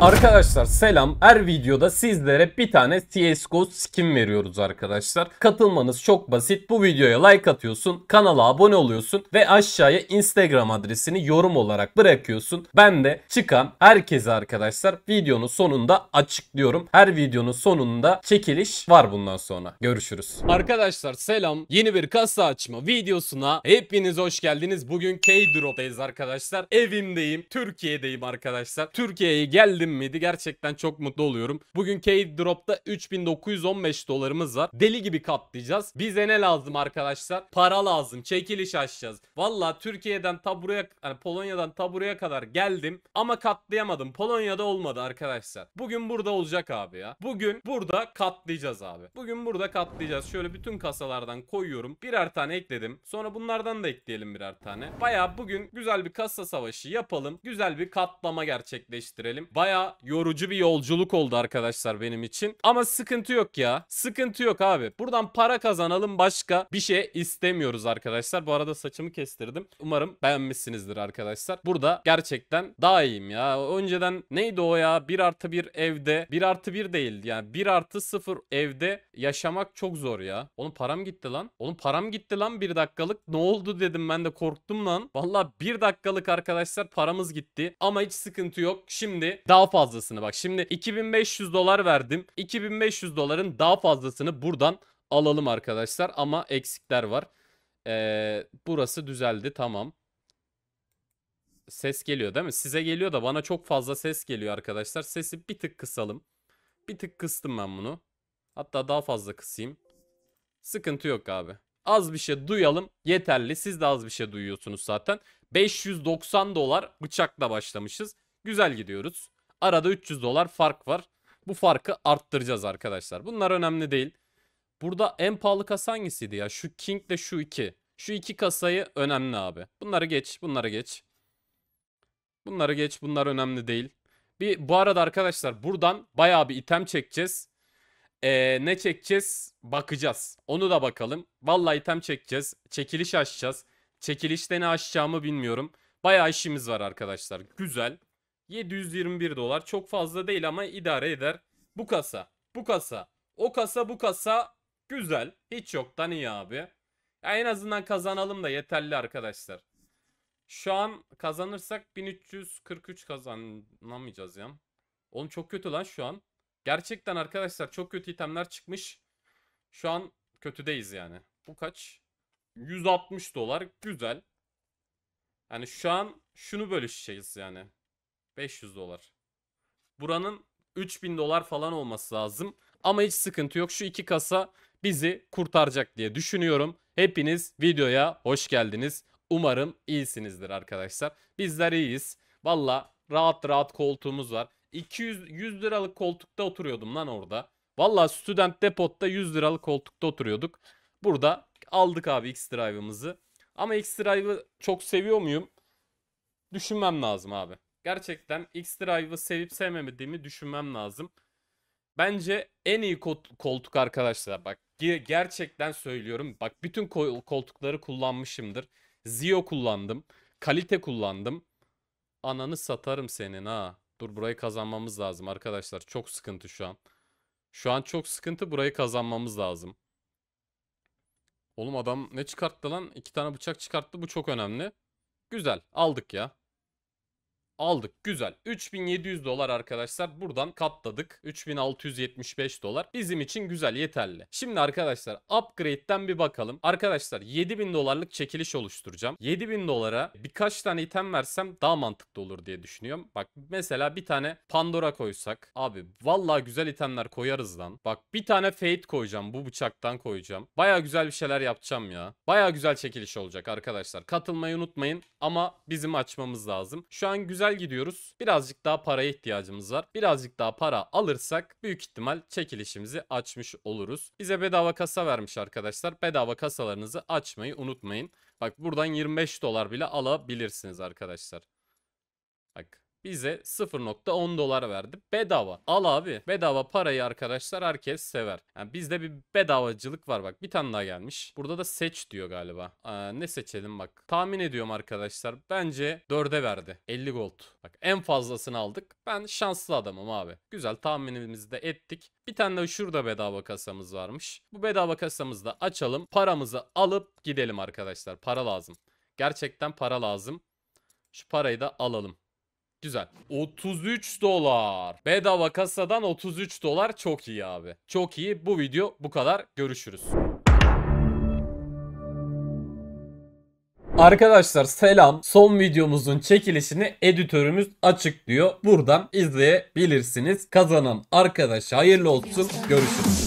Arkadaşlar selam. Her videoda sizlere bir tane CSGO skin veriyoruz arkadaşlar. Katılmanız çok basit. Bu videoya like atıyorsun, kanala abone oluyorsun ve aşağıya Instagram adresini yorum olarak bırakıyorsun. Ben de çıkan herkese arkadaşlar videonun sonunda açıklıyorum. Her videonun sonunda çekiliş var bundan sonra. Görüşürüz. Arkadaşlar selam. Yeni bir kasa açma videosuna hepiniz hoş geldiniz. Bugün K-Drop'tayız arkadaşlar. Evimdeyim. Türkiye'deyim arkadaşlar. Türkiye'ye geldim alabildim miydi? Gerçekten çok mutlu oluyorum. Bugün Cade Drop'ta 3915 dolarımız var. Deli gibi katlayacağız. Bize ne lazım arkadaşlar? Para lazım. Çekiliş açacağız. Valla Türkiye'den ta buraya hani Polonya'dan ta buraya kadar geldim ama katlayamadım. Polonya'da olmadı arkadaşlar. Bugün burada olacak abi ya. Bugün burada katlayacağız abi. Bugün burada katlayacağız. Şöyle bütün kasalardan koyuyorum. Birer tane ekledim. Sonra bunlardan da ekleyelim birer tane. Baya bugün güzel bir kasa savaşı yapalım. Güzel bir katlama gerçekleştirelim. Baya baya yorucu bir yolculuk oldu arkadaşlar benim için. Ama sıkıntı yok ya. Sıkıntı yok abi. Buradan para kazanalım başka bir şey istemiyoruz arkadaşlar. Bu arada saçımı kestirdim. Umarım beğenmişsinizdir arkadaşlar. Burada gerçekten daha iyiyim ya. Önceden neydi o ya? 1 artı 1 evde. 1 artı 1 değildi yani 1 artı 0 evde yaşamak çok zor ya. oğlum param gitti lan. Onun param gitti lan 1 dakikalık. Ne oldu dedim ben de korktum lan. Valla 1 dakikalık arkadaşlar paramız gitti. Ama hiç sıkıntı yok. Şimdi daha daha fazlasını bak şimdi 2500 dolar verdim. 2500 doların daha fazlasını buradan alalım arkadaşlar ama eksikler var. Ee, burası düzeldi tamam. Ses geliyor değil mi? Size geliyor da bana çok fazla ses geliyor arkadaşlar. Sesi bir tık kısalım. Bir tık kıstım ben bunu. Hatta daha fazla kısayım. Sıkıntı yok abi. Az bir şey duyalım yeterli. Siz de az bir şey duyuyorsunuz zaten. 590 dolar bıçakla başlamışız. Güzel gidiyoruz. Arada 300 dolar fark var. Bu farkı arttıracağız arkadaşlar. Bunlar önemli değil. Burada en pahalı kasa hangisiydi ya? Şu King de şu iki. Şu iki kasayı önemli abi. Bunları geç, bunları geç. Bunları geç, bunlar önemli değil. Bir bu arada arkadaşlar buradan bayağı bir item çekeceğiz. Ee, ne çekeceğiz? Bakacağız. Onu da bakalım. Vallahi item çekeceğiz. Çekiliş açacağız. Çekilişte ne açacağımı bilmiyorum. Bayağı işimiz var arkadaşlar. Güzel. 721 dolar. Çok fazla değil ama idare eder. Bu kasa, bu kasa, o kasa, bu kasa güzel. Hiç yoktan iyi abi. Ya en azından kazanalım da yeterli arkadaşlar. Şu an kazanırsak 1343 kazanamayacağız ya. Oğlum çok kötü lan şu an. Gerçekten arkadaşlar çok kötü itemler çıkmış. Şu an kötüdeyiz yani. Bu kaç? 160 dolar. Güzel. Yani şu an şunu bölüşeceğiz yani. 500 dolar. Buranın 3000 dolar falan olması lazım. Ama hiç sıkıntı yok. Şu iki kasa bizi kurtaracak diye düşünüyorum. Hepiniz videoya hoş geldiniz. Umarım iyisinizdir arkadaşlar. Bizler iyiyiz. Valla rahat rahat koltuğumuz var. 200 100 liralık koltukta oturuyordum lan orada. Valla student depotta 100 liralık koltukta oturuyorduk. Burada aldık abi X-Drive'ımızı. Ama X-Drive'ı çok seviyor muyum? Düşünmem lazım abi. Gerçekten X-Drive'ı sevip sevmediğimi düşünmem lazım. Bence en iyi koltuk arkadaşlar bak gerçekten söylüyorum. Bak bütün koltukları kullanmışımdır. Zio kullandım. Kalite kullandım. Ananı satarım senin ha. Dur burayı kazanmamız lazım arkadaşlar. Çok sıkıntı şu an. Şu an çok sıkıntı. Burayı kazanmamız lazım. Oğlum adam ne çıkarttı lan? İki tane bıçak çıkarttı. Bu çok önemli. Güzel. Aldık ya. Aldık güzel 3700 dolar arkadaşlar buradan katladık 3675 dolar bizim için güzel yeterli. Şimdi arkadaşlar upgrade'den bir bakalım. Arkadaşlar 7000 dolarlık çekiliş oluşturacağım. 7000 dolara birkaç tane item versem daha mantıklı olur diye düşünüyorum. Bak mesela bir tane Pandora koysak abi vallahi güzel itemler koyarız lan. Bak bir tane Fate koyacağım bu bıçaktan koyacağım. Baya güzel bir şeyler yapacağım ya. Baya güzel çekiliş olacak arkadaşlar katılmayı unutmayın ama bizim açmamız lazım. Şu an güzel güzel gidiyoruz. Birazcık daha paraya ihtiyacımız var. Birazcık daha para alırsak büyük ihtimal çekilişimizi açmış oluruz. Bize bedava kasa vermiş arkadaşlar. Bedava kasalarınızı açmayı unutmayın. Bak buradan 25 dolar bile alabilirsiniz arkadaşlar. Bak bize 0.10 dolar verdi. Bedava. Al abi. Bedava parayı arkadaşlar herkes sever. Yani bizde bir bedavacılık var bak. Bir tane daha gelmiş. Burada da seç diyor galiba. Ee, ne seçelim bak. Tahmin ediyorum arkadaşlar. Bence 4'e verdi. 50 gold. Bak en fazlasını aldık. Ben şanslı adamım abi. Güzel tahminimizi de ettik. Bir tane de şurada bedava kasamız varmış. Bu bedava kasamızı da açalım. Paramızı alıp gidelim arkadaşlar. Para lazım. Gerçekten para lazım. Şu parayı da alalım. Güzel. 33 dolar. Bedava kasadan 33 dolar çok iyi abi. Çok iyi. Bu video bu kadar. Görüşürüz. Arkadaşlar selam. Son videomuzun çekilişini editörümüz açıklıyor. Buradan izleyebilirsiniz. Kazanan arkadaşa hayırlı olsun. Görüşürüz.